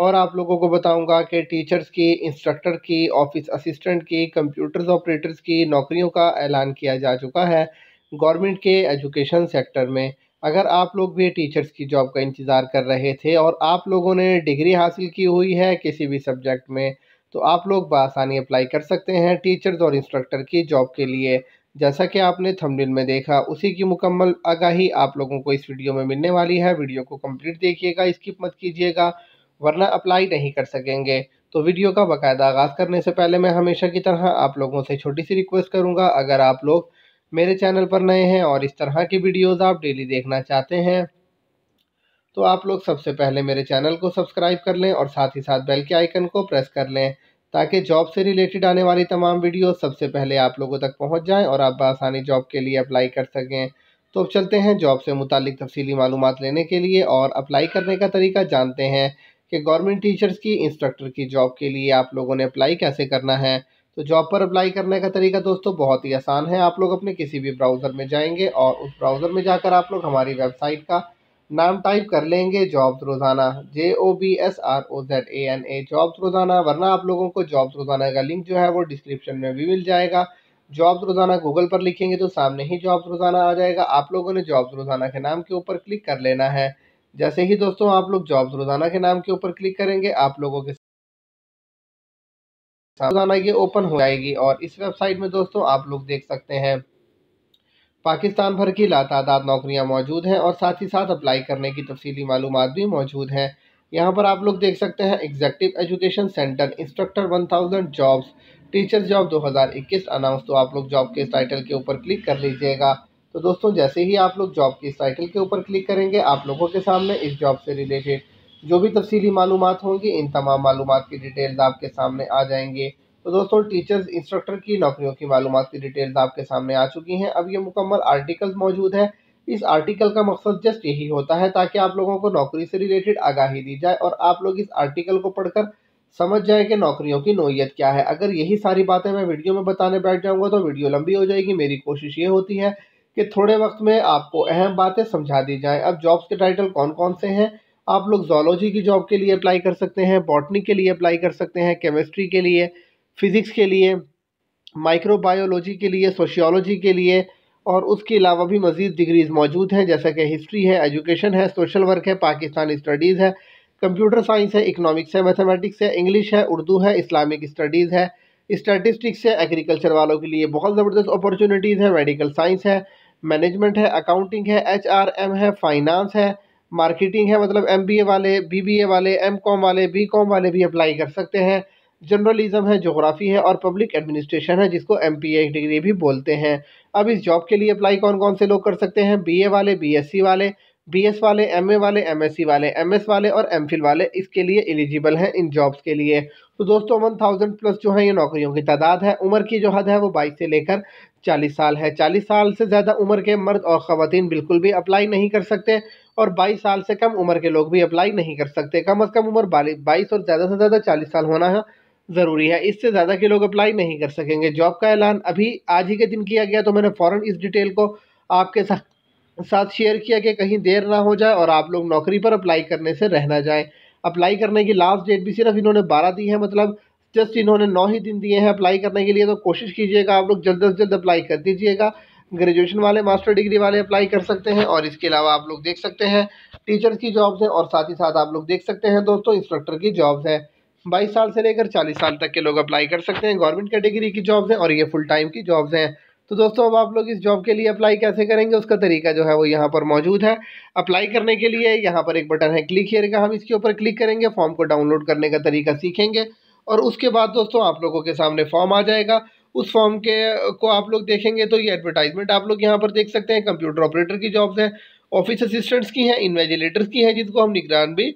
और आप लोगों को बताऊंगा कि टीचर्स की इंस्ट्रक्टर की ऑफिस असिस्टेंट की कंप्यूटर्स ऑपरेटर्स की नौकरियों का ऐलान किया जा चुका है गवर्नमेंट के एजुकेशन सेक्टर में अगर आप लोग भी टीचर्स की जॉब का इंतज़ार कर रहे थे और आप लोगों ने डिग्री हासिल की हुई है किसी भी सब्जेक्ट में तो आप लोग बसानी अप्लाई कर सकते हैं टीचर्स और इंस्ट्रक्टर की जॉब के लिए जैसा कि आपने थंबनेल में देखा उसी की मुकम्मल आगाही आप लोगों को इस वीडियो में मिलने वाली है वीडियो को कंप्लीट देखिएगा स्किप मत कीजिएगा वरना अप्लाई नहीं कर सकेंगे तो वीडियो का बाकायदा आगाज़ करने से पहले मैं हमेशा की तरह आप लोगों से छोटी सी रिक्वेस्ट करूँगा अगर आप लोग मेरे चैनल पर नए हैं और इस तरह की वीडियोस आप डेली देखना चाहते हैं तो आप लोग सबसे पहले मेरे चैनल को सब्सक्राइब कर लें और साथ ही साथ बेल के आइकन को प्रेस कर लें ताकि जॉब से रिलेटेड आने वाली तमाम वीडियो सबसे पहले आप लोगों तक पहुंच जाएं और आप आसानी जॉब के लिए अप्लाई कर सकें तो अब चलते हैं जॉब से मुतल तफसीली मालूम लेने के लिए और अप्लाई करने का तरीका जानते हैं कि गवर्नमेंट टीचर्स की इंस्ट्रक्टर की जॉब के लिए आप लोगों ने अप्लाई कैसे करना है तो जॉब पर अप्लाई करने का तरीका दोस्तों बहुत ही आसान है आप लोग अपने किसी भी ब्राउज़र में जाएंगे और उस ब्राउज़र में जाकर आप लोग हमारी वेबसाइट का नाम टाइप कर लेंगे jobs Rozana J O B S R O Z A N A jobs Rozana वरना आप लोगों को जॉब्स रोज़ाना का लिंक जो है वो डिस्क्रिप्शन में भी मिल जाएगा जॉब्स रोज़ाना गूगल पर लिखेंगे तो सामने ही जॉब्स रोज़ाना आ जाएगा आप लोगों ने जॉब्स रोज़ाना के नाम के ऊपर क्लिक कर लेना है जैसे ही दोस्तों आप लोग जॉब्स रोज़ाना के नाम के ऊपर क्लिक करेंगे आप लोगों के रोज़ाना ये ओपन हो जाएगी और इस वेबसाइट में दोस्तों आप लोग देख सकते हैं पाकिस्तान भर की लातादाद नौकरियां मौजूद हैं और साथ ही साथ अप्लाई करने की तफसीली मालूम भी मौजूद हैं यहाँ पर आप लोग देख सकते हैं executive education centre instructor 1000 jobs teacher job 2021 announce तो आप लोग जॉब के टाइटल के ऊपर क्लिक कर लीजिएगा तो दोस्तों जैसे ही आप लोग जॉब की साइकिल के ऊपर क्लिक करेंगे आप लोगों के सामने इस जॉब से रिलेटेड जो भी तफसीली मालूम होंगी इन तमाम मालूम की डिटेल्स आपके सामने आ जाएंगे तो दोस्तों टीचर्स इंस्ट्रक्टर की नौकरियों की मालूम की डिटेल्स आपके सामने आ चुकी हैं अब ये मुकम्मल आर्टिकल मौजूद है इस आर्टिकल का मकसद जस्ट यही होता है ताकि आप लोगों को नौकरी से रिलेटेड आगाही दी जाए और आप लोग इस आर्टिकल को पढ़कर समझ जाए कि नौकरियों की नोयत क्या है अगर यही सारी बातें मैं वीडियो में बताने बैठ जाऊंगा तो वीडियो लंबी हो जाएगी मेरी कोशिश ये होती है कि थोड़े वक्त में आपको अहम बातें समझा दी जाए अब जॉब्स के टाइटल कौन कौन से हैं आप लोग जोलॉजी की जॉब के लिए अप्लाई कर सकते हैं बॉटनी के लिए अप्लाई कर सकते हैं केमिस्ट्री के लिए फिज़िक्स के लिए माइक्रोबायोलॉजी के लिए सोशियोलॉजी के लिए और उसके अलावा भी मज़ीद डिग्रीज़ मौजूद हैं जैसा कि हिस्ट्री है एजुकेशन है सोशल वर्क है पाकिस्तान स्टडीज़ है कंप्यूटर साइंस है इकनॉमिक्स है मैथमेटिक्स है इंग्लिश है उर्दू है इस्लामिक स्टडीज़ है स्टैटिस्टिक्स है एग्रीकल्चर वालों के लिए बहुत ज़बरदस्त अपॉर्चुनिटीज़ है मेडिकल साइंस है मैनेजमेंट है अकाउंटिंग है एच आर एम है फाइनेंस है मार्केटिंग है मतलब एम बी ए वाले बी बी ए वाले एम कॉम वाले बी कॉम वाले भी अप्लाई कर सकते हैं जर्नलिज्म है जोग्राफ़ी है और पब्लिक एडमिनिस्ट्रेशन है जिसको एम पी ए डिग्री भी बोलते हैं अब इस जॉब के लिए अप्लाई कौन कौन से लोग कर सकते हैं बी ए वाले बी एस सी वाले बी एस वाले एम ए वाले एम एस सी वाले एम एस वाले और एम फिल वाले इसके लिए एलिजिबल हैं इन जॉब्स के लिए तो दोस्तों वन थाउजेंड प्लस जो है ये नौकरियों की तादाद है उम्र की जो हद है वो बाईस से लेकर चालीस साल है चालीस साल से ज़्यादा उम्र के मर्द और ख़वान बिल्कुल भी अप्लाई नहीं कर सकते और बाईस साल से कम उम्र के लोग भी अप्लाई नहीं कर सकते कम अज़ कम उम्र बाईस और ज़्यादा से ज़्यादा चालीस साल होना है ज़रूरी है इससे ज़्यादा के लोग अप्लाई नहीं कर सकेंगे जॉब का ऐलान अभी आज ही के दिन किया गया तो मैंने फ़ौर इस डिटेल को आपके साथ साथ शेयर किया कि कहीं देर ना हो जाए और आप लोग नौकरी पर अप्लाई करने से रहना जाए जाएँ अप्लाई करने की लास्ट डेट भी सिर्फ इन्होंने बारह दी है मतलब जस्ट इन्होंने नौ ही दिन दिए हैं अप्लाई करने के लिए तो कोशिश कीजिएगा आप लोग जल्द अज जल्द अप्लाई कर दीजिएगा ग्रेजुएशन वाले मास्टर डिग्री वाले अप्लाई कर सकते हैं और इसके अलावा आप लोग देख सकते हैं टीचर्स की जॉब्स हैं और साथ ही साथ आप लोग देख सकते हैं दोस्तों इंस्ट्रक्टर की जॉब्स हैं बाईस साल से लेकर चालीस साल तक के लोग अप्लाई कर सकते हैं गवर्नमेंट कैटेगरी की जॉब्स हैं और ये फुल टाइम की जॉब्स हैं तो दोस्तों अब आप लोग इस जॉब के लिए अप्लाई कैसे करेंगे उसका तरीका जो है वो यहाँ पर मौजूद है अप्लाई करने के लिए यहाँ पर एक बटन है क्लिक हेयर का हम इसके ऊपर क्लिक करेंगे फॉर्म को डाउनलोड करने का तरीका सीखेंगे और उसके बाद दोस्तों आप लोगों के सामने फॉर्म आ जाएगा उस फॉर्म के को आप लोग देखेंगे तो ये एडवर्टाइजमेंट आप लोग यहाँ पर देख सकते हैं कंप्यूटर ऑपरेटर की जॉब्स हैं ऑफिस असिस्टेंट्स की हैं इन्वेजिलेटर्स की हैं जिसको हम निगरान भी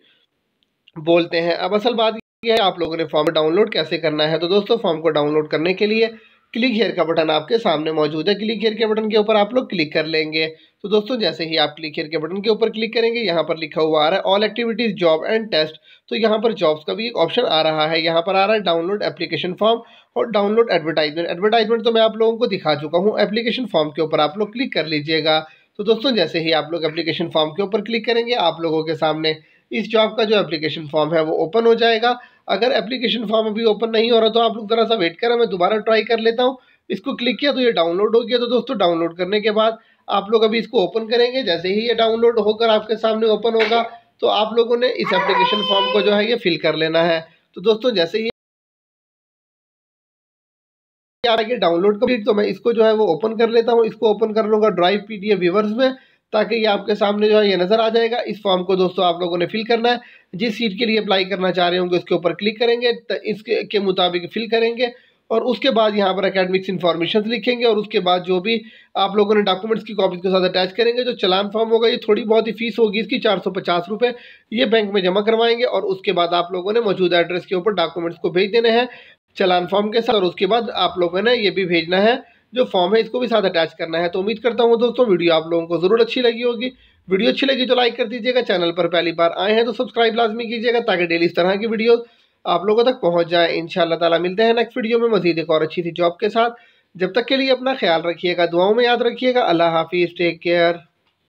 बोलते हैं अब असल बात यह है आप लोगों ने फॉर्म डाउनलोड कैसे करना है तो दोस्तों फॉर्म को डाउनलोड करने के लिए क्लिक हेयर का बटन आपके सामने मौजूद है क्लिक हेयर के बटन के ऊपर आप लोग क्लिक कर लेंगे तो दोस्तों जैसे ही आप क्लिक हेयर के बटन के ऊपर क्लिक करेंगे यहाँ पर लिखा हुआ आ रहा है all activities job and test तो यहाँ पर जॉब्स का भी एक ऑप्शन आ रहा है यहाँ पर आ रहा है डाउनलोड एप्लीकेशन फॉर्म और डाउनलोड एडवर्टाइजमेंट एडवर्टाइजमेंट तो मैं आप लोगों को दिखा चुका हूँ एप्लीकेशन फॉर्म के ऊपर आप लोग क्लिक कर लीजिएगा तो दोस्तों जैसे ही आप लोग एप्लीकेशन फॉर्म के ऊपर क्लिक करेंगे आप लोगों के सामने इस जॉब का जो एप्लीकेशन फॉर्म है वो ओपन हो जाएगा अगर एप्लीकेशन फॉर्म अभी ओपन नहीं हो रहा तो आप लोग ज़रा सा वेट करें मैं दोबारा ट्राई कर लेता हूँ इसको क्लिक किया तो ये डाउनलोड हो गया तो दोस्तों डाउनलोड करने के बाद आप लोग अभी इसको ओपन करेंगे जैसे ही ये डाउनलोड होकर आपके सामने ओपन होगा तो आप लोगों ने इस एप्लीकेशन फॉर्म को जो है ये फिल कर लेना है तो दोस्तों जैसे ही डाउनलोड कम्प्लीट तो मैं इसको जो है वो ओपन कर लेता हूँ इसको ओपन कर लूँगा ड्राइव पीडीएफ व्यूवर्स में ताकि ये आपके सामने जो है ये नज़र आ जाएगा इस फॉर्म को दोस्तों आप लोगों ने फिल करना है जिस सीट के लिए अप्लाई करना चाह रहे होंगे उसके ऊपर क्लिक करेंगे इसके के मुताबिक फिल करेंगे और उसके बाद यहाँ पर अकेडमिक्स इन्फॉर्मेशन लिखेंगे और उसके बाद जो भी आप लोगों ने डॉक्यूमेंट्स की कॉपीज के साथ अटैच करेंगे जो चलान फॉर्म होगा ये थोड़ी बहुत ही फीस होगी इसकी चार सौ पचास रुपये ये बैंक में जमा करवाएंगे और उसके बाद आप लोगों ने मौजूदा एड्रेस के ऊपर डॉक्यूमेंट्स को भेज देने हैं चलान फॉर्म के साथ और उसके बाद आप लोगों ने ये भी भेजना है जो फॉर्म है इसको भी साथ अटैच करना है तो उम्मीद करता हूँ दोस्तों वीडियो आप लोगों को ज़रूर अच्छी लगी होगी वीडियो अच्छी लगी तो लाइक कर दीजिएगा चैनल पर पहली बार आए हैं तो सब्सक्राइब लाजमी कीजिएगा ताकि डेली इस तरह की वीडियो आप लोगों तक पहुँच जाए इन ताला मिलते हैं नेक्स्ट वीडियो में मजीद एक और अच्छी सी जॉब के साथ जब तक के लिए अपना ख्याल रखिएगा दुआओं में याद रखिएगा अल्लाह हाफिज़ टेक केयर